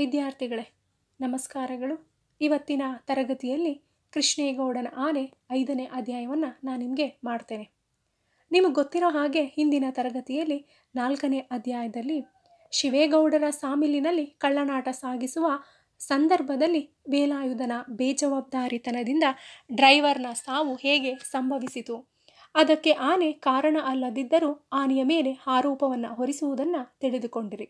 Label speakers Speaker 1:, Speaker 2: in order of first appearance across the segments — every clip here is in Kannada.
Speaker 1: ವಿದ್ಯಾರ್ಥಿಗಳೇ ನಮಸ್ಕಾರಗಳು ಇವತ್ತಿನ ತರಗತಿಯಲ್ಲಿ ಕೃಷ್ಣೇಗೌಡನ ಆನೆ ಐದನೇ ಅಧ್ಯಾಯವನ್ನು ನಾನು ನಿಮಗೆ ಮಾಡ್ತೇನೆ ನಿಮಗೆ ಗೊತ್ತಿರೋ ಹಾಗೆ ಹಿಂದಿನ ತರಗತಿಯಲ್ಲಿ ನಾಲ್ಕನೇ ಅಧ್ಯಾಯದಲ್ಲಿ ಶಿವೇಗೌಡರ ಸಾಮಿಲಿನಲ್ಲಿ ಕಳ್ಳನಾಟ ಸಾಗಿಸುವ ಸಂದರ್ಭದಲ್ಲಿ ವೇಲಾಯುಧನ ಬೇಜವಾಬ್ದಾರಿತನದಿಂದ ಡ್ರೈವರ್ನ ಸಾವು ಹೇಗೆ ಸಂಭವಿಸಿತು ಅದಕ್ಕೆ ಆನೆ ಕಾರಣ ಅಲ್ಲದಿದ್ದರೂ ಆನೆಯ ಮೇಲೆ ಆರೋಪವನ್ನು ಹೊರಿಸುವುದನ್ನು ತಿಳಿದುಕೊಂಡಿರಿ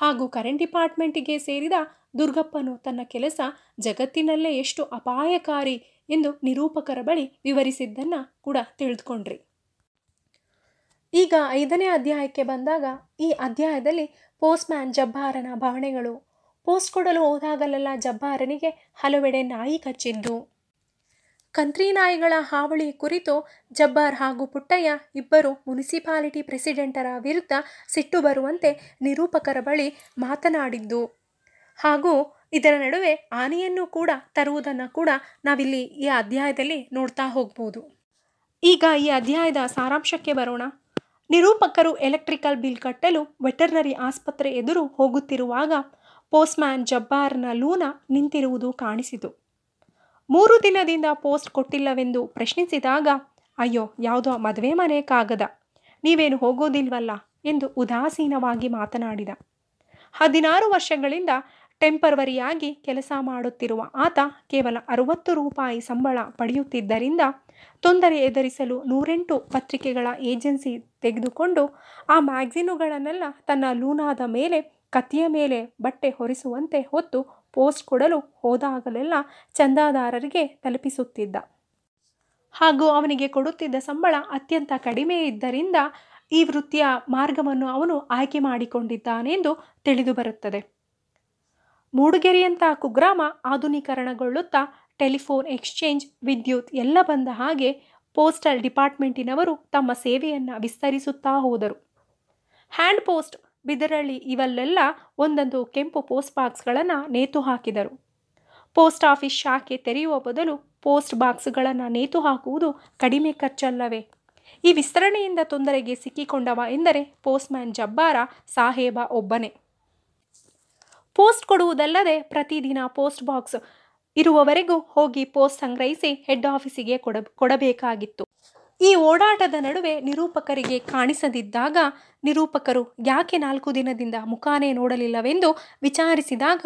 Speaker 1: ಹಾಗೂ ಕರೆಂಟ್ ಡಿಪಾರ್ಟ್ಮೆಂಟಿಗೆ ಸೇರಿದ ದುರ್ಗಪ್ಪನು ತನ್ನ ಕೆಲಸ ಜಗತ್ತಿನಲ್ಲೇ ಎಷ್ಟು ಅಪಾಯಕಾರಿ ಎಂದು ನಿರೂಪಕರ ಬಳಿ ವಿವರಿಸಿದ್ದನ್ನು ಕೂಡ ತಿಳಿದುಕೊಂಡ್ರಿ ಈಗ ಐದನೇ ಅಧ್ಯಾಯಕ್ಕೆ ಬಂದಾಗ ಈ ಅಧ್ಯಾಯದಲ್ಲಿ ಪೋಸ್ಟ್ ಮ್ಯಾನ್ ಜಬ್ಬಾರನ ಭಾವನೆಗಳು ಪೋಸ್ಟ್ ಕೊಡಲು ಹೋದಾಗಲೆಲ್ಲ ಜಬ್ಬಾರನಿಗೆ ಹಲವೆಡೆ ನಾಯಿ ಕಚ್ಚಿದ್ದು ಕಂತ್ರಿ ನಾಯಿಗಳ ಹಾವಳಿ ಕುರಿತು ಜಬ್ಬಾರ್ ಹಾಗೂ ಪುಟ್ಟಯ್ಯ ಇಬ್ಬರು ಮುನಿಸಿಪಾಲಿಟಿ ಪ್ರೆಸಿಡೆಂಟರ ವಿರುದ್ಧ ಸಿಟ್ಟು ಬರುವಂತೆ ನಿರೂಪಕರ ಬಳಿ ಮಾತನಾಡಿದ್ದು ಹಾಗೂ ಇದರ ನಡುವೆ ಆನೆಯನ್ನು ಕೂಡ ತರುವುದನ್ನು ಕೂಡ ನಾವಿಲ್ಲಿ ಈ ಅಧ್ಯಾಯದಲ್ಲಿ ನೋಡ್ತಾ ಹೋಗ್ಬೋದು ಈಗ ಈ ಅಧ್ಯಾಯದ ಸಾರಾಂಶಕ್ಕೆ ಬರೋಣ ನಿರೂಪಕರು ಎಲೆಕ್ಟ್ರಿಕಲ್ ಬಿಲ್ ಕಟ್ಟಲು ವೆಟರ್ನರಿ ಆಸ್ಪತ್ರೆ ಎದುರು ಹೋಗುತ್ತಿರುವಾಗ ಪೋಸ್ಟ್ಮ್ಯಾನ್ ಜಬ್ಬಾರ್ನ ಲೂನ ನಿಂತಿರುವುದು ಕಾಣಿಸಿತು ಮೂರು ದಿನದಿಂದ ಪೋಸ್ಟ್ ಕೊಟ್ಟಿಲ್ಲವೆಂದು ಪ್ರಶ್ನಿಸಿದಾಗ ಅಯ್ಯೋ ಯಾವುದೋ ಮದುವೆ ಮನೆ ಕಾಗದ ನೀವೇನು ಹೋಗೋದಿಲ್ವಲ್ಲ ಎಂದು ಉದಾಸೀನವಾಗಿ ಮಾತನಾಡಿದ ಹದಿನಾರು ವರ್ಷಗಳಿಂದ ಟೆಂಪರ್ವರಿಯಾಗಿ ಕೆಲಸ ಮಾಡುತ್ತಿರುವ ಆತ ಕೇವಲ ಅರುವತ್ತು ರೂಪಾಯಿ ಸಂಬಳ ಪಡೆಯುತ್ತಿದ್ದರಿಂದ ತೊಂದರೆ ಎದುರಿಸಲು ನೂರೆಂಟು ಪತ್ರಿಕೆಗಳ ಏಜೆನ್ಸಿ ತೆಗೆದುಕೊಂಡು ಆ ಮ್ಯಾಗ್ಝಿನುಗಳನ್ನೆಲ್ಲ ತನ್ನ ಲೂನಾದ ಮೇಲೆ ಕತ್ತಿಯ ಮೇಲೆ ಬಟ್ಟೆ ಹೊರಿಸುವಂತೆ ಹೊತ್ತು ಪೋಸ್ಟ್ ಕೊಡಲು ಹೋದಾಗಲೆಲ್ಲ ಚಂದಾದಾರರಿಗೆ ತಲುಪಿಸುತ್ತಿದ್ದ ಹಾಗೂ ಅವನಿಗೆ ಕೊಡುತ್ತಿದ್ದ ಸಂಬಳ ಅತ್ಯಂತ ಕಡಿಮೆ ಇದ್ದರಿಂದ ಈ ವೃತ್ತಿಯ ಮಾರ್ಗವನ್ನು ಅವನು ಆಯ್ಕೆ ಮಾಡಿಕೊಂಡಿದ್ದಾನೆಂದು ತಿಳಿದು ಬರುತ್ತದೆ ಮೂಡಿಗೆರೆಯಂಥ ಕುಗ್ರಾಮ ಆಧುನೀಕರಣಗೊಳ್ಳುತ್ತಾ ಟೆಲಿಫೋನ್ ಎಕ್ಸ್ಚೇಂಜ್ ವಿದ್ಯುತ್ ಎಲ್ಲ ಬಂದ ಹಾಗೆ ಪೋಸ್ಟಲ್ ಡಿಪಾರ್ಟ್ಮೆಂಟಿನವರು ತಮ್ಮ ಸೇವೆಯನ್ನು ವಿಸ್ತರಿಸುತ್ತಾ ಹೋದರು ಹ್ಯಾಂಡ್ ಪೋಸ್ಟ್ ಬಿದರಳ್ಳಿ ಇವಲ್ಲೆಲ್ಲ ಒಂದೊಂದು ಕೆಂಪು ಪೋಸ್ಟ್ ಬಾಕ್ಸ್ಗಳನ್ನು ನೇತು ಹಾಕಿದರು ಪೋಸ್ಟ್ ಆಫೀಸ್ ಶಾಖೆ ತೆರೆಯುವ ಬದಲು ಪೋಸ್ಟ್ ಬಾಕ್ಸ್ಗಳನ್ನು ನೇತು ಹಾಕುವುದು ಕಡಿಮೆ ಖರ್ಚಲ್ಲವೇ ಈ ವಿಸ್ತರಣೆಯಿಂದ ತೊಂದರೆಗೆ ಸಿಕ್ಕಿಕೊಂಡವ ಎಂದರೆ ಮ್ಯಾನ್ ಜಬ್ಬಾರ ಸಾಹೇಬ ಒಬ್ಬನೇ ಪೋಸ್ಟ್ ಕೊಡುವುದಲ್ಲದೆ ಪ್ರತಿದಿನ ಪೋಸ್ಟ್ ಬಾಕ್ಸ್ ಇರುವವರೆಗೂ ಹೋಗಿ ಪೋಸ್ಟ್ ಸಂಗ್ರಹಿಸಿ ಹೆಡ್ ಆಫೀಸಿಗೆ ಕೊಡ ಕೊಡಬೇಕಾಗಿತ್ತು ಈ ಓಡಾಟದ ನಡುವೆ ನಿರೂಪಕರಿಗೆ ಕಾಣಿಸದಿದ್ದಾಗ ನಿರೂಪಕರು ಯಾಕೆ ನಾಲ್ಕು ದಿನದಿಂದ ಮುಖಾನೇ ನೋಡಲಿಲ್ಲವೆಂದು ವಿಚಾರಿಸಿದಾಗ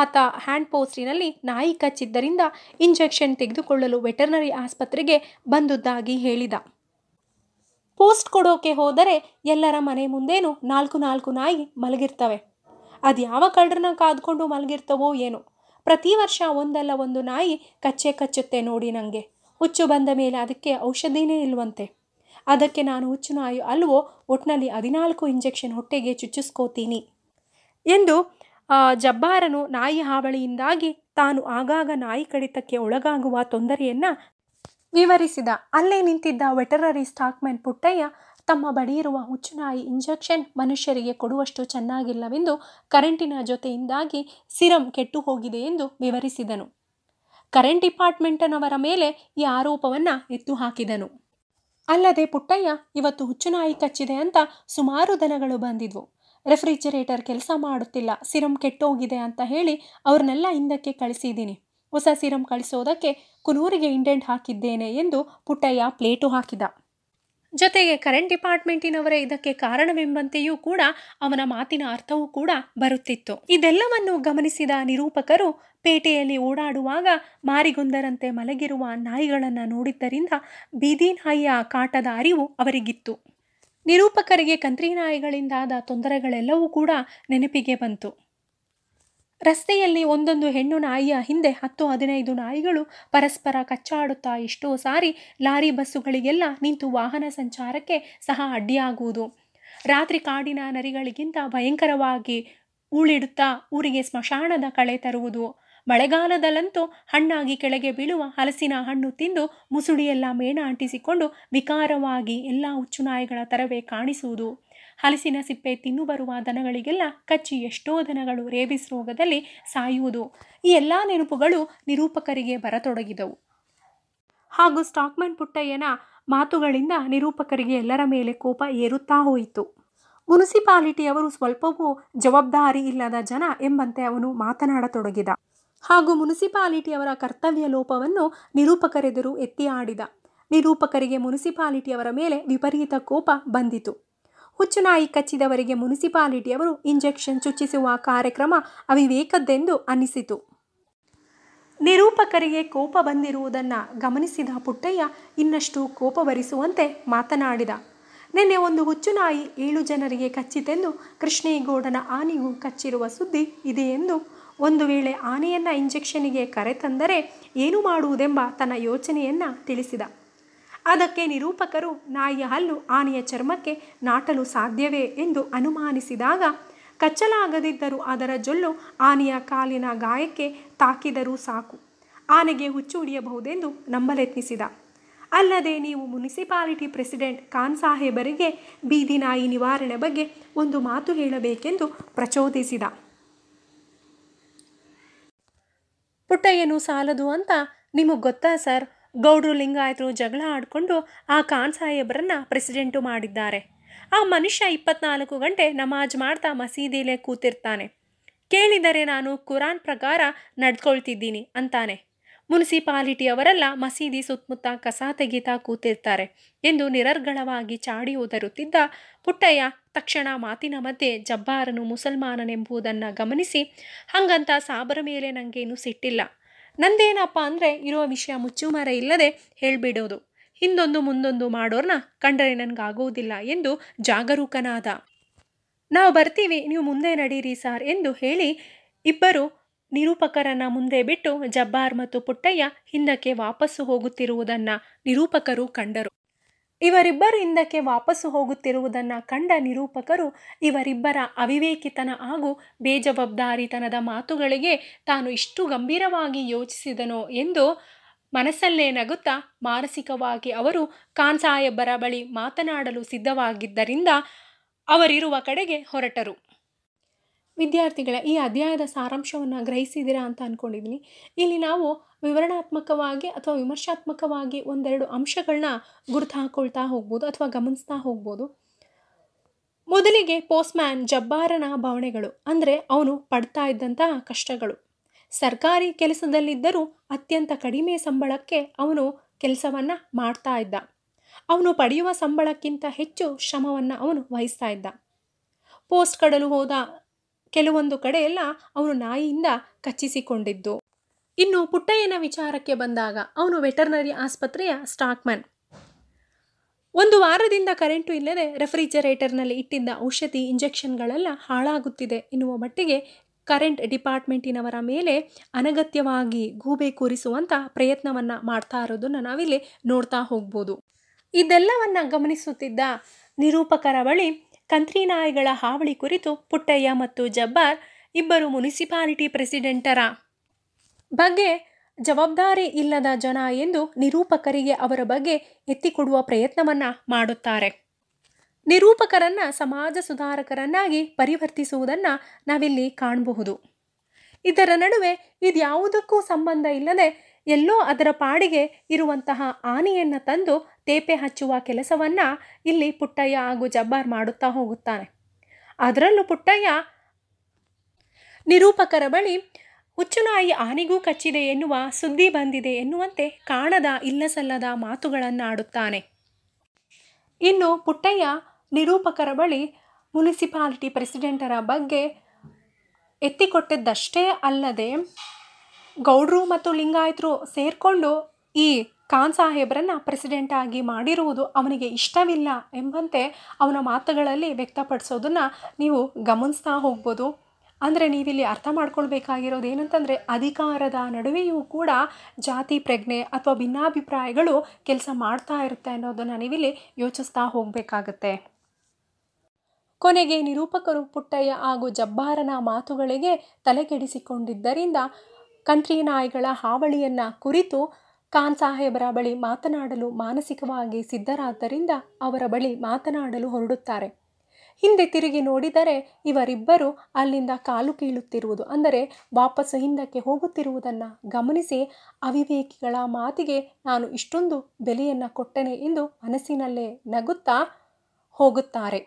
Speaker 1: ಆತ ಹ್ಯಾಂಡ್ ಪೋಸ್ಟಿನಲ್ಲಿ ನಾಯಿ ಕಚ್ಚಿದ್ದರಿಂದ ಇಂಜೆಕ್ಷನ್ ತೆಗೆದುಕೊಳ್ಳಲು ವೆಟರ್ನರಿ ಆಸ್ಪತ್ರೆಗೆ ಬಂದುದಾಗಿ ಹೇಳಿದ ಪೋಸ್ಟ್ ಕೊಡೋಕೆ ಹೋದರೆ ಎಲ್ಲರ ಮನೆ ಮುಂದೇನೂ ನಾಲ್ಕು ನಾಲ್ಕು ನಾಯಿ ಮಲಗಿರ್ತವೆ ಅದು ಯಾವ ಕಳ್ಳರನ್ನ ಕಾದ್ಕೊಂಡು ಮಲಗಿರ್ತವೋ ಏನು ಪ್ರತಿ ವರ್ಷ ಒಂದಲ್ಲ ಒಂದು ನಾಯಿ ಕಚ್ಚೆ ಕಚ್ಚುತ್ತೆ ನೋಡಿ ನನಗೆ ಹುಚ್ಚು ಬಂದ ಮೇಲೆ ಅದಕ್ಕೆ ಔಷಧಿನೇ ಇಲ್ವಂತೆ ಅದಕ್ಕೆ ನಾನು ಹುಚ್ಚು ನಾಯು ಅಲ್ವೋ ಒಟ್ಟಿನಲ್ಲಿ ಹದಿನಾಲ್ಕು ಇಂಜೆಕ್ಷನ್ ಹೊಟ್ಟೆಗೆ ಚುಚ್ಚಿಸ್ಕೋತೀನಿ ಎಂದು ಜಬ್ಬಾರನು ನಾಯಿ ಹಾವಳಿಯಿಂದಾಗಿ ತಾನು ಆಗಾಗ ನಾಯಿ ಕಡಿತಕ್ಕೆ ಒಳಗಾಗುವ ತೊಂದರೆಯನ್ನು ವಿವರಿಸಿದ ಅಲ್ಲೇ ನಿಂತಿದ್ದ ವೆಟರರಿ ಸ್ಟಾಕ್ಮೆನ್ ಪುಟ್ಟಯ್ಯ ತಮ್ಮ ಬಳಿ ಇರುವ ನಾಯಿ ಇಂಜೆಕ್ಷನ್ ಮನುಷ್ಯರಿಗೆ ಕೊಡುವಷ್ಟು ಚೆನ್ನಾಗಿಲ್ಲವೆಂದು ಕರೆಂಟಿನ ಜೊತೆಯಿಂದಾಗಿ ಸಿರಂ ಕೆಟ್ಟು ಹೋಗಿದೆ ಎಂದು ವಿವರಿಸಿದನು ಕರೆಂಟ್ ಡಿಪಾರ್ಟ್ಮೆಂಟನವರ ಮೇಲೆ ಈ ಆರೋಪವನ್ನು ಎತ್ತು ಹಾಕಿದನು ಅಲ್ಲದೆ ಪುಟ್ಟಯ್ಯ ಇವತ್ತು ಹುಚ್ಚು ನಾಯಿ ಕಚ್ಚಿದೆ ಅಂತ ಸುಮಾರು ದನಗಳು ಬಂದಿದ್ವು ರೆಫ್ರಿಜರೇಟರ್ ಕೆಲಸ ಮಾಡುತ್ತಿಲ್ಲ ಸಿರಮ್ ಕೆಟ್ಟೋಗಿದೆ ಅಂತ ಹೇಳಿ ಅವ್ರನ್ನೆಲ್ಲ ಹಿಂದಕ್ಕೆ ಕಳಿಸಿದ್ದೀನಿ ಹೊಸ ಸಿರಮ್ ಕಳಿಸೋದಕ್ಕೆ ಕುನೂರಿಗೆ ಇಂಡೆಂಟ್ ಹಾಕಿದ್ದೇನೆ ಎಂದು ಪುಟ್ಟಯ್ಯ ಪ್ಲೇಟು ಹಾಕಿದ ಜೊತೆಗೆ ಕರೆಂಟ್ ಡಿಪಾರ್ಟ್ಮೆಂಟಿನವರೇ ಇದಕ್ಕೆ ಕಾರಣವೆಂಬಂತೆಯೂ ಕೂಡ ಅವನ ಮಾತಿನ ಅರ್ಥವೂ ಕೂಡ ಬರುತ್ತಿತ್ತು ಇದೆಲ್ಲವನ್ನು ಗಮನಿಸಿದ ನಿರೂಪಕರು ಪೇಟೆಯಲ್ಲಿ ಓಡಾಡುವಾಗ ಮಾರಿಗೊಂದರಂತೆ ಮಲಗಿರುವ ನಾಯಿಗಳನ್ನು ನೋಡಿದ್ದರಿಂದ ಬೀದಿ ನಾಯಿಯ ಕಾಟದ ಅರಿವು ಅವರಿಗಿತ್ತು ನಿರೂಪಕರಿಗೆ ಕಂತ್ರಿ ನಾಯಿಗಳಿಂದಾದ ತೊಂದರೆಗಳೆಲ್ಲವೂ ಕೂಡ ನೆನಪಿಗೆ ಬಂತು ರಸ್ತೆಯಲ್ಲಿ ಒಂದೊಂದು ಹೆಣ್ಣು ನಾಯಿಯ ಹಿಂದೆ ಹತ್ತು ಹದಿನೈದು ನಾಯಿಗಳು ಪರಸ್ಪರ ಕಚ್ಚಾಡುತ್ತಾ ಎಷ್ಟೋ ಸಾರಿ ಲಾರಿ ಬಸ್ಸುಗಳಿಗೆಲ್ಲ ನಿಂತು ವಾಹನ ಸಂಚಾರಕ್ಕೆ ಸಹ ಅಡ್ಡಿಯಾಗುವುದು ರಾತ್ರಿ ಕಾಡಿನ ನರಿಗಳಿಗಿಂತ ಭಯಂಕರವಾಗಿ ಉಳಿಡುತ್ತಾ ಊರಿಗೆ ಸ್ಮಶಾನದ ಕಳೆ ತರುವುದು ಮಳೆಗಾಲದಲ್ಲಂತೂ ಹಣ್ಣಾಗಿ ಕೆಳಗೆ ಬೀಳುವ ಹಲಸಿನ ಹಣ್ಣು ತಿಂದು ಮುಸುಡಿಯೆಲ್ಲ ಮೇಣ ಅಂಟಿಸಿಕೊಂಡು ವಿಕಾರವಾಗಿ ಎಲ್ಲ ಹುಚ್ಚು ನಾಯಿಗಳ ತರವೇ ಕಾಣಿಸುವುದು ಹಲಸಿನ ಸಿಪ್ಪೆ ತಿನ್ನು ಬರುವ ದನಗಳಿಗೆಲ್ಲ ಕಚ್ಚಿ ಎಷ್ಟೋ ದನಗಳು ರೇಬಿಸ್ ರೋಗದಲ್ಲಿ ಸಾಯುವುದು ಈ ಎಲ್ಲ ನೆನಪುಗಳು ನಿರೂಪಕರಿಗೆ ಬರತೊಡಗಿದವು ಹಾಗೂ ಸ್ಟಾಕ್ಮನ್ ಪುಟ್ಟಯ್ಯನ ಮಾತುಗಳಿಂದ ನಿರೂಪಕರಿಗೆ ಎಲ್ಲರ ಮೇಲೆ ಕೋಪ ಏರುತ್ತಾ ಹೋಯಿತು ಮುನಿಸಿಪಾಲಿಟಿಯವರು ಸ್ವಲ್ಪವೂ ಜವಾಬ್ದಾರಿ ಇಲ್ಲದ ಜನ ಎಂಬಂತೆ ಅವನು ಮಾತನಾಡತೊಡಗಿದ ಹಾಗೂ ಮುನಿಸಿಪಾಲಿಟಿಯವರ ಕರ್ತವ್ಯ ಲೋಪವನ್ನು ನಿರೂಪಕರೆದುರು ಎತ್ತಿ ಆಡಿದ ನಿರೂಪಕರಿಗೆ ಮುನಿಸಿಪಾಲಿಟಿಯವರ ಮೇಲೆ ವಿಪರೀತ ಕೋಪ ಬಂದಿತು ಹುಚ್ಚುನಾಯಿ ಕಚ್ಚಿದವರಿಗೆ ಮುನಿಸಿಪಾಲಿಟಿಯವರು ಇಂಜೆಕ್ಷನ್ ಚುಚ್ಚಿಸುವ ಕಾರ್ಯಕ್ರಮ ಅವಿವೇಕದ್ದೆಂದು ಅನ್ನಿಸಿತು ನಿರೂಪಕರಿಗೆ ಕೋಪ ಬಂದಿರುವುದನ್ನು ಗಮನಿಸಿದ ಪುಟ್ಟಯ್ಯ ಇನ್ನಷ್ಟು ಕೋಪವರಿಸುವಂತೆ ಮಾತನಾಡಿದ ನಿನ್ನೆ ಒಂದು ಹುಚ್ಚುನಾಯಿ ಏಳು ಜನರಿಗೆ ಕಚ್ಚಿತೆಂದು ಕೃಷ್ಣೇಗೌಡನ ಆನೆಗೂ ಕಚ್ಚಿರುವ ಸುದ್ದಿ ಇದೆ ಎಂದು ಒಂದು ವೇಳೆ ಆನೆಯನ್ನು ಇಂಜೆಕ್ಷನಿಗೆ ಕರೆತಂದರೆ ಏನು ಮಾಡುವುದೆಂಬ ತನ್ನ ಯೋಚನೆಯನ್ನು ತಿಳಿಸಿದ ಅದಕ್ಕೆ ನಿರೂಪಕರು ನಾಯಿಯ ಹಲ್ಲು ಆನೆಯ ಚರ್ಮಕ್ಕೆ ನಾಟಲು ಸಾಧ್ಯವೇ ಎಂದು ಅನುಮಾನಿಸಿದಾಗ ಕಚ್ಚಲಾಗದಿದ್ದರೂ ಅದರ ಜೊಲ್ಲು ಆನೆಯ ಕಾಲಿನ ಗಾಯಕ್ಕೆ ತಾಕಿದರೂ ಸಾಕು ಆನೆಗೆ ಹುಚ್ಚು ಹಿಡಿಯಬಹುದೆಂದು ನಂಬಲೆತ್ನಿಸಿದ ಅಲ್ಲದೆ ನೀವು ಮುನಿಸಿಪಾಲಿಟಿ ಪ್ರೆಸಿಡೆಂಟ್ ಖಾನ್ ಸಾಹೇಬರಿಗೆ ಬೀದಿ ನಾಯಿ ನಿವಾರಣೆ ಬಗ್ಗೆ ಒಂದು ಮಾತು ಹೇಳಬೇಕೆಂದು ಪ್ರಚೋದಿಸಿದ ಪುಟ್ಟಯ್ಯನು ಸಾಲದು ಅಂತ ನಿಮಗೆ ಗೊತ್ತಾ ಸರ್ ಗೌಡ್ರು ಲಿಂಗಾಯತರು ಜಗಳ ಆಡಿಕೊಂಡು ಆ ಖಾನ್ ಸಾಹೇಬರನ್ನು ಪ್ರೆಸಿಡೆಂಟು ಮಾಡಿದ್ದಾರೆ ಆ ಮನುಷ್ಯ ಇಪ್ಪತ್ನಾಲ್ಕು ಗಂಟೆ ನಮಾಜ್ ಮಾಡ್ತಾ ಮಸೀದಿಲೇ ಕೂತಿರ್ತಾನೆ ಕೇಳಿದರೆ ನಾನು ಕುರಾನ್ ಪ್ರಕಾರ ನಡ್ಕೊಳ್ತಿದ್ದೀನಿ ಅಂತಾನೆ ಮುನ್ಸಿಪಾಲಿಟಿಯವರೆಲ್ಲ ಮಸೀದಿ ಸುತ್ತಮುತ್ತ ಕಸ ತೆಗೀತಾ ಕೂತಿರ್ತಾರೆ ಎಂದು ನಿರರ್ಗಳವಾಗಿ ಚಾಡಿ ಓದರುತ್ತಿದ್ದ ಪುಟ್ಟಯ್ಯ ತಕ್ಷಣ ಮಾತಿನ ಮಧ್ಯೆ ಜಬ್ಬಾರನು ಮುಸಲ್ಮಾನನೆಂಬುದನ್ನು ಗಮನಿಸಿ ಹಂಗಂತ ಸಾಬರ ಮೇಲೆ ನನಗೇನು ಸಿಟ್ಟಿಲ್ಲ ನಂದೇನಪ್ಪ ಅಂದರೆ ಇರೋ ವಿಷಯ ಮುಚ್ಚುಮರ ಇಲ್ಲದೆ ಹೇಳಿಬಿಡೋದು ಹಿಂದೊಂದು ಮುಂದೊಂದು ಮಾಡೋರ್ನ ಕಂಡರೆ ನನಗಾಗೋದಿಲ್ಲ ಎಂದು ಜಾಗರೂಕನಾದ ನಾವು ಬರ್ತೀವಿ ನೀವು ಮುಂದೆ ನಡೀರಿ ಸಾರ್ ಎಂದು ಹೇಳಿ ಇಬ್ಬರು ನಿರೂಪಕರನ್ನು ಮುಂದೆ ಬಿಟ್ಟು ಜಬ್ಬಾರ್ ಮತ್ತು ಪುಟ್ಟಯ್ಯ ಹಿಂದಕ್ಕೆ ವಾಪಸ್ಸು ಹೋಗುತ್ತಿರುವುದನ್ನು ನಿರೂಪಕರು ಕಂಡರು ಇವರಿಬ್ಬರು ಹಿಂದಕ್ಕೆ ವಾಪಸ್ಸು ಹೋಗುತ್ತಿರುವುದನ್ನು ಕಂಡ ನಿರೂಪಕರು ಇವರಿಬ್ಬರ ಅವಿವೇಕಿತನ ಹಾಗೂ ಬೇಜವಾಬ್ದಾರಿತನದ ಮಾತುಗಳಿಗೆ ತಾನು ಇಷ್ಟು ಗಂಭೀರವಾಗಿ ಯೋಚಿಸಿದನೋ ಎಂದು ಮನಸ್ಸಲ್ಲೇ ನಗುತ್ತಾ ಮಾನಸಿಕವಾಗಿ ಅವರು ಖಾನ್ ಬಳಿ ಮಾತನಾಡಲು ಸಿದ್ಧವಾಗಿದ್ದರಿಂದ ಅವರಿರುವ ಕಡೆಗೆ ಹೊರಟರು ವಿದ್ಯಾರ್ಥಿಗಳ ಈ ಅಧ್ಯಾಯದ ಸಾರಾಂಶವನ್ನು ಗ್ರಹಿಸಿದ್ದೀರಾ ಅಂತ ಅಂದ್ಕೊಂಡಿದ್ದೀನಿ ಇಲ್ಲಿ ನಾವು ವಿವರಣಾತ್ಮಕವಾಗಿ ಅಥವಾ ವಿಮರ್ಶಾತ್ಮಕವಾಗಿ ಒಂದೆರಡು ಅಂಶಗಳನ್ನ ಗುರುತು ಹಾಕ್ಕೊಳ್ತಾ ಹೋಗ್ಬೋದು ಅಥವಾ ಗಮನಿಸ್ತಾ ಹೋಗ್ಬೋದು ಮೊದಲಿಗೆ ಪೋಸ್ಟ್ಮ್ಯಾನ್ ಜಬ್ಬಾರನ ಭಾವನೆಗಳು ಅಂದರೆ ಅವನು ಪಡ್ತಾ ಇದ್ದಂತಹ ಕಷ್ಟಗಳು ಸರ್ಕಾರಿ ಕೆಲಸದಲ್ಲಿದ್ದರೂ ಅತ್ಯಂತ ಕಡಿಮೆ ಸಂಬಳಕ್ಕೆ ಅವನು ಕೆಲಸವನ್ನು ಮಾಡ್ತಾ ಇದ್ದ ಅವನು ಪಡೆಯುವ ಸಂಬಳಕ್ಕಿಂತ ಹೆಚ್ಚು ಶ್ರಮವನ್ನು ಅವನು ವಹಿಸ್ತಾ ಇದ್ದ ಪೋಸ್ಟ್ ಕಡಲು ಹೋದ ಕೆಲವೊಂದು ಕಡೆಯೆಲ್ಲ ಅವನು ನಾಯಿಯಿಂದ ಕಚ್ಚಿಸಿಕೊಂಡಿದ್ದು ಇನ್ನು ಪುಟ್ಟಯ್ಯನ ವಿಚಾರಕ್ಕೆ ಬಂದಾಗ ಅವನು ವೆಟರ್ನರಿ ಆಸ್ಪತ್ರೆಯ ಸ್ಟಾಕ್ಮನ್ ಒಂದು ವಾರದಿಂದ ಕರೆಂಟು ಇಲ್ಲದೆ ರೆಫ್ರಿಜರೇಟರ್ನಲ್ಲಿ ಇಟ್ಟಿದ್ದ ಔಷಧಿ ಇಂಜೆಕ್ಷನ್ಗಳೆಲ್ಲ ಹಾಳಾಗುತ್ತಿದೆ ಎನ್ನುವ ಮಟ್ಟಿಗೆ ಕರೆಂಟ್ ಡಿಪಾರ್ಟ್ಮೆಂಟಿನವರ ಮೇಲೆ ಅನಗತ್ಯವಾಗಿ ಗೂಬೆ ಕೂರಿಸುವಂಥ ಪ್ರಯತ್ನವನ್ನು ಮಾಡ್ತಾ ಇರೋದನ್ನು ನಾವಿಲ್ಲಿ ನೋಡ್ತಾ ಹೋಗ್ಬೋದು ಇದೆಲ್ಲವನ್ನು ಗಮನಿಸುತ್ತಿದ್ದ ನಿರೂಪಕರ ಬಳಿ ಕಂತ್ರಿ ನಾಯಿಗಳ ಹಾವಳಿ ಕುರಿತು ಪುಟ್ಟಯ್ಯ ಮತ್ತು ಜಬ್ಬಾರ್ ಇಬ್ಬರು ಮುನಿಸಿಪಾಲಿಟಿ ಪ್ರೆಸಿಡೆಂಟರ ಬಗ್ಗೆ ಜವಾಬ್ದಾರಿ ಇಲ್ಲದ ಜನ ಎಂದು ನಿರೂಪಕರಿಗೆ ಅವರ ಬಗ್ಗೆ ಎತ್ತಿಕೊಡುವ ಪ್ರಯತ್ನವನ್ನು ಮಾಡುತ್ತಾರೆ ನಿರೂಪಕರನ್ನು ಸಮಾಜ ಸುಧಾರಕರನ್ನಾಗಿ ಪರಿವರ್ತಿಸುವುದನ್ನು ನಾವಿಲ್ಲಿ ಕಾಣಬಹುದು ಇದರ ನಡುವೆ ಇದ್ಯಾವುದಕ್ಕೂ ಸಂಬಂಧ ಇಲ್ಲದೆ ಎಲ್ಲೋ ಅದರ ಪಾಡಿಗೆ ಇರುವಂತಹ ಆನೆಯನ್ನು ತಂದು ತೇಪೆ ಹಚ್ಚುವ ಕೆಲಸವನ್ನು ಇಲ್ಲಿ ಪುಟ್ಟಯ್ಯ ಹಾಗೂ ಜಬ್ಬಾರ್ ಮಾಡುತ್ತಾ ಹೋಗುತ್ತಾನೆ ಅದರಲ್ಲೂ ಪುಟ್ಟಯ್ಯ ನಿರೂಪಕರ ಬಳಿ ಹುಚ್ಚುನಾಯಿ ಆನೆಗೂ ಕಚ್ಚಿದೆ ಎನ್ನುವ ಸುದ್ದಿ ಬಂದಿದೆ ಎನ್ನುವಂತೆ ಕಾಣದ ಇಲ್ಲಸಲ್ಲದ ಮಾತುಗಳನ್ನು ಆಡುತ್ತಾನೆ ಇನ್ನು ಪುಟ್ಟಯ್ಯ ನಿರೂಪಕರ ಬಳಿ ಮುನಿಸಿಪಾಲಿಟಿ ಪ್ರೆಸಿಡೆಂಟರ ಬಗ್ಗೆ ಎತ್ತಿಕೊಟ್ಟಿದ್ದಷ್ಟೇ ಅಲ್ಲದೆ ಗೌಡ್ರು ಮತ್ತು ಲಿಂಗಾಯತರು ಸೇರಿಕೊಂಡು ಈ ಖಾನ್ ಸಾಹೇಬ್ರನ್ನು ಪ್ರೆಸಿಡೆಂಟ್ ಆಗಿ ಮಾಡಿರುವುದು ಅವನಿಗೆ ಇಷ್ಟವಿಲ್ಲ ಎಂಬಂತೆ ಅವನ ಮಾತುಗಳಲ್ಲಿ ವ್ಯಕ್ತಪಡಿಸೋದನ್ನು ನೀವು ಗಮನಿಸ್ತಾ ಹೋಗ್ಬೋದು ಅಂದರೆ ನೀವಿಲ್ಲಿ ಅರ್ಥ ಮಾಡ್ಕೊಳ್ಬೇಕಾಗಿರೋದು ಏನಂತಂದರೆ ಅಧಿಕಾರದ ನಡುವೆಯೂ ಕೂಡ ಜಾತಿ ಪ್ರಜ್ಞೆ ಅಥವಾ ಭಿನ್ನಾಭಿಪ್ರಾಯಗಳು ಕೆಲಸ ಮಾಡ್ತಾ ಇರುತ್ತೆ ಅನ್ನೋದನ್ನು ನೀವಿಲ್ಲಿ ಯೋಚಿಸ್ತಾ ಹೋಗಬೇಕಾಗತ್ತೆ ಕೊನೆಗೆ ನಿರೂಪಕರು ಪುಟ್ಟಯ್ಯ ಹಾಗೂ ಜಬ್ಬಾರನ ಮಾತುಗಳಿಗೆ ತಲೆಕೆಡಿಸಿಕೊಂಡಿದ್ದರಿಂದ ಕಂಟ್ರಿ ನಾಯಿಗಳ ಹಾವಳಿಯನ್ನು ಕುರಿತು ಖಾನ್ ಸಾಹೇಬರ ಬಳಿ ಮಾತನಾಡಲು ಮಾನಸಿಕವಾಗಿ ಸಿದ್ಧರಾದ್ದರಿಂದ ಅವರ ಬಳಿ ಮಾತನಾಡಲು ಹೊರಡುತ್ತಾರೆ ಹಿಂದೆ ತಿರುಗಿ ನೋಡಿದರೆ ಇವರಿಬ್ಬರು ಅಲ್ಲಿಂದ ಕಾಲು ಕೀಳುತ್ತಿರುವುದು ಅಂದರೆ ವಾಪಸ್ಸು ಹಿಂದಕ್ಕೆ ಹೋಗುತ್ತಿರುವುದನ್ನು ಗಮನಿಸಿ ಅವಿವೇಕಿಗಳ ಮಾತಿಗೆ ನಾನು ಇಷ್ಟೊಂದು ಬೆಲೆಯನ್ನು ಕೊಟ್ಟನೆ ಎಂದು ಮನಸ್ಸಿನಲ್ಲೇ ನಗುತ್ತಾ ಹೋಗುತ್ತಾರೆ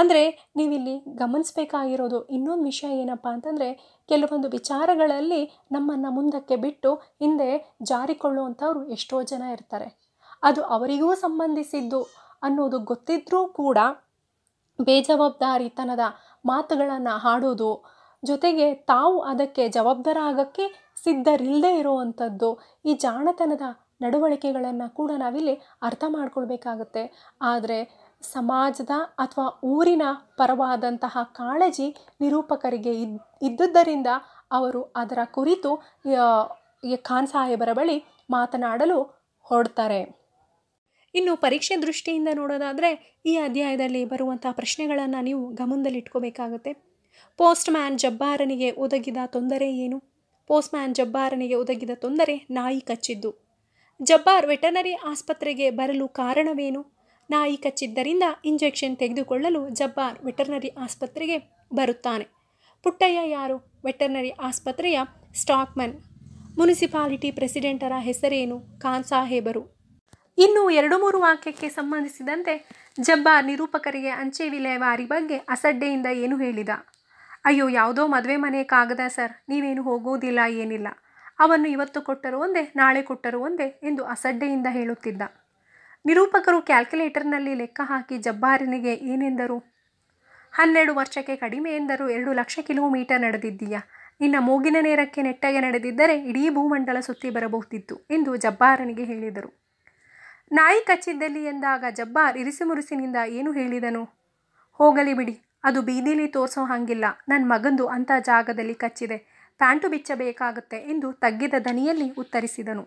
Speaker 1: ಅಂದರೆ ನೀವಿಲ್ಲಿ ಗಮನಿಸಬೇಕಾಗಿರೋದು ಇನ್ನೊಂದು ವಿಷಯ ಏನಪ್ಪ ಅಂತಂದರೆ ಕೆಲವೊಂದು ವಿಚಾರಗಳಲ್ಲಿ ನಮ್ಮನ್ನು ಮುಂದಕ್ಕೆ ಬಿಟ್ಟು ಹಿಂದೆ ಜಾರಿಕೊಳ್ಳುವಂಥವ್ರು ಎಷ್ಟೋ ಜನ ಇರ್ತಾರೆ ಅದು ಅವರಿಗೂ ಸಂಬಂಧಿಸಿದ್ದು ಅನ್ನೋದು ಗೊತ್ತಿದ್ರೂ ಕೂಡ ಬೇಜವಾಬ್ದಾರಿತನದ ಮಾತುಗಳನ್ನು ಹಾಡೋದು ಜೊತೆಗೆ ತಾವು ಅದಕ್ಕೆ ಜವಾಬ್ದಾರಾಗಕ್ಕೆ ಸಿದ್ಧರಿಲ್ಲದೆ ಇರುವಂಥದ್ದು ಈ ಜಾಣತನದ ನಡವಳಿಕೆಗಳನ್ನು ಕೂಡ ನಾವಿಲ್ಲಿ ಅರ್ಥ ಮಾಡ್ಕೊಳ್ಬೇಕಾಗತ್ತೆ ಆದರೆ ಸಮಾಜದ ಅಥವಾ ಊರಿನ ಪರವಾದಂತಹ ಕಾಳಜಿ ನಿರೂಪಕರಿಗೆ ಇದ್ ಇದ್ದುದ್ದರಿಂದ ಅವರು ಅದರ ಕುರಿತು ಖಾನ್ ಸಾಹೇಬರ ಬಳಿ ಮಾತನಾಡಲು ಹೊರಡ್ತಾರೆ ಇನ್ನು ಪರೀಕ್ಷೆ ದೃಷ್ಟಿಯಿಂದ ನೋಡೋದಾದರೆ ಈ ಅಧ್ಯಾಯದಲ್ಲಿ ಬರುವಂಥ ಪ್ರಶ್ನೆಗಳನ್ನು ನೀವು ಗಮನದಲ್ಲಿಟ್ಕೋಬೇಕಾಗುತ್ತೆ ಪೋಸ್ಟ್ ಮ್ಯಾನ್ ಜಬ್ಬಾರನಿಗೆ ಒದಗಿದ ತೊಂದರೆ ಏನು ಪೋಸ್ಟ್ ಮ್ಯಾನ್ ಜಬ್ಬಾರನಿಗೆ ಒದಗಿದ ತೊಂದರೆ ನಾಯಿ ಕಚ್ಚಿದ್ದು ಜಬ್ಬಾರ್ ವೆಟನರಿ ಆಸ್ಪತ್ರೆಗೆ ಬರಲು ಕಾರಣವೇನು ನಾಯಿ ಕಚ್ಚಿದ್ದರಿಂದ ಇಂಜೆಕ್ಷನ್ ತೆಗೆದುಕೊಳ್ಳಲು ಜಬ್ಬಾರ್ ವೆಟರ್ನರಿ ಆಸ್ಪತ್ರೆಗೆ ಬರುತ್ತಾನೆ ಪುಟ್ಟಯ್ಯ ಯಾರು ವೆಟರ್ನರಿ ಆಸ್ಪತ್ರೆಯ ಸ್ಟಾಕ್ಮನ್ ಮುನಿಸಿಪಾಲಿಟಿ ಪ್ರೆಸಿಡೆಂಟರ ಹೆಸರೇನು ಖಾನ್ ಸಾಹೇಬರು ಇನ್ನು ಎರಡು ಮೂರು ವಾಕ್ಯಕ್ಕೆ ಸಂಬಂಧಿಸಿದಂತೆ ಜಬ್ಬಾರ್ ನಿರೂಪಕರಿಗೆ ಅಂಚೆ ವಿಲೇವಾರಿ ಬಗ್ಗೆ ಅಸಡ್ಡೆಯಿಂದ ಏನು ಹೇಳಿದ ಅಯ್ಯೋ ಯಾವುದೋ ಮದುವೆ ಮನೆ ಕಾಗದ ಸರ್ ನೀವೇನು ಹೋಗೋದಿಲ್ಲ ಏನಿಲ್ಲ ಅವನ್ನು ಇವತ್ತು ಕೊಟ್ಟರು ಒಂದೇ ನಾಳೆ ಕೊಟ್ಟರು ಒಂದೇ ಎಂದು ಅಸಡ್ಡೆಯಿಂದ ಹೇಳುತ್ತಿದ್ದ ನಿರೂಪಕರು ಕ್ಯಾಲ್ಕುಲೇಟರ್ನಲ್ಲಿ ಲೆಕ್ಕ ಹಾಕಿ ಜಬ್ಬಾರನಿಗೆ ಏನೆಂದರು ಹನ್ನೆರಡು ವರ್ಷಕ್ಕೆ ಕಡಿಮೆ ಎಂದರು ಎರಡು ಲಕ್ಷ ಕಿಲೋಮೀಟರ್ ನಡೆದಿದ್ದೀಯಾ ನಿನ್ನ ಮೂಗಿನ ನೇರಕ್ಕೆ ನೆಟ್ಟಗೆ ನಡೆದಿದ್ದರೆ ಇಡೀ ಭೂಮಂಡಲ ಸುತ್ತಿ ಬರಬಹುದಿತ್ತು ಎಂದು ಜಬ್ಬಾರನಿಗೆ ಹೇಳಿದರು ನಾಯಿ ಕಚ್ಚಿದ್ದಲ್ಲಿ ಎಂದಾಗ ಜಬ್ಬಾರ್ ಮುರಿಸಿನಿಂದ ಏನು ಹೇಳಿದನು ಹೋಗಲಿ ಬಿಡಿ ಅದು ಬೀದಿಲಿ ತೋರಿಸೋ ಹಾಗಿಲ್ಲ ನನ್ನ ಮಗಂದು ಅಂಥ ಜಾಗದಲ್ಲಿ ಕಚ್ಚಿದೆ ಪ್ಯಾಂಟು ಬಿಚ್ಚಬೇಕಾಗುತ್ತೆ ಎಂದು ತಗ್ಗಿದ ದನಿಯಲ್ಲಿ ಉತ್ತರಿಸಿದನು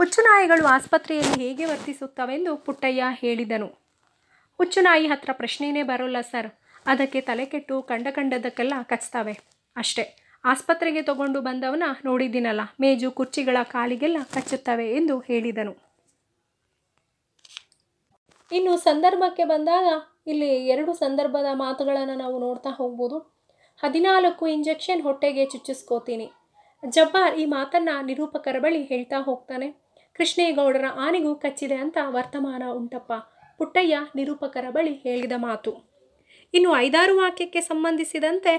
Speaker 1: ಹುಚ್ಚುನಾಯಿಗಳು ಆಸ್ಪತ್ರೆಯಲ್ಲಿ ಹೇಗೆ ವರ್ತಿಸುತ್ತವೆಂದು ಪುಟ್ಟಯ್ಯ ಹೇಳಿದನು ಹುಚ್ಚುನಾಯಿ ಹತ್ರ ಪ್ರಶ್ನೆಯೇ ಬರೋಲ್ಲ ಸರ್ ಅದಕ್ಕೆ ತಲೆಕೆಟ್ಟು ಕಂಡ ಕಂಡದಕ್ಕೆಲ್ಲ ಕಚ್ತವೆ ಅಷ್ಟೇ ಆಸ್ಪತ್ರೆಗೆ ತಗೊಂಡು ಬಂದವನ ನೋಡಿದ್ದೀನಲ್ಲ ಮೇಜು ಕುರ್ಚಿಗಳ ಕಾಲಿಗೆಲ್ಲ ಕಚ್ಚುತ್ತವೆ ಎಂದು ಹೇಳಿದನು ಇನ್ನು ಸಂದರ್ಭಕ್ಕೆ ಬಂದಾಗ ಇಲ್ಲಿ ಎರಡು ಸಂದರ್ಭದ ಮಾತುಗಳನ್ನು ನಾವು ನೋಡ್ತಾ ಹೋಗ್ಬೋದು ಹದಿನಾಲ್ಕು ಇಂಜೆಕ್ಷನ್ ಹೊಟ್ಟೆಗೆ ಚುಚ್ಚಿಸ್ಕೋತೀನಿ ಜಬ್ಬಾರ್ ಈ ಮಾತನ್ನು ನಿರೂಪಕರ ಬಳಿ ಹೇಳ್ತಾ ಹೋಗ್ತಾನೆ ಕೃಷ್ಣೇಗೌಡರ ಆನೆಗೂ ಕಚ್ಚಿದೆ ಅಂತ ವರ್ತಮಾನ ಉಂಟಪ್ಪ ಪುಟ್ಟಯ್ಯ ನಿರೂಪಕರ ಬಳಿ ಹೇಳಿದ ಮಾತು ಇನ್ನು ಐದಾರು ವಾಕ್ಯಕ್ಕೆ ಸಂಬಂಧಿಸಿದಂತೆ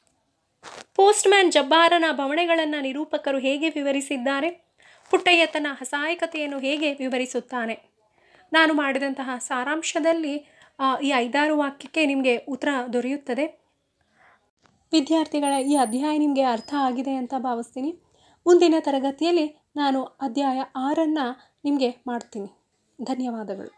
Speaker 1: ಮ್ಯಾನ್ ಜಬ್ಬಾರನ ಭವಣೆಗಳನ್ನು ನಿರೂಪಕರು ಹೇಗೆ ವಿವರಿಸಿದ್ದಾರೆ ಪುಟ್ಟಯ್ಯ ತನ್ನ ಅಸಹಾಯಕತೆಯನ್ನು ಹೇಗೆ ವಿವರಿಸುತ್ತಾನೆ ನಾನು ಮಾಡಿದಂತಹ ಸಾರಾಂಶದಲ್ಲಿ ಈ ಐದಾರು ವಾಕ್ಯಕ್ಕೆ ನಿಮಗೆ ಉತ್ತರ ದೊರೆಯುತ್ತದೆ ವಿದ್ಯಾರ್ಥಿಗಳ ಈ ಅಧ್ಯಾಯ ನಿಮಗೆ ಅರ್ಥ ಆಗಿದೆ ಅಂತ ಭಾವಿಸ್ತೀನಿ ಮುಂದಿನ ತರಗತಿಯಲ್ಲಿ ನಾನು ಅಧ್ಯಾಯ ಆರನ್ನು ನಿಮಗೆ ಮಾಡ್ತೀನಿ ಧನ್ಯವಾದಗಳು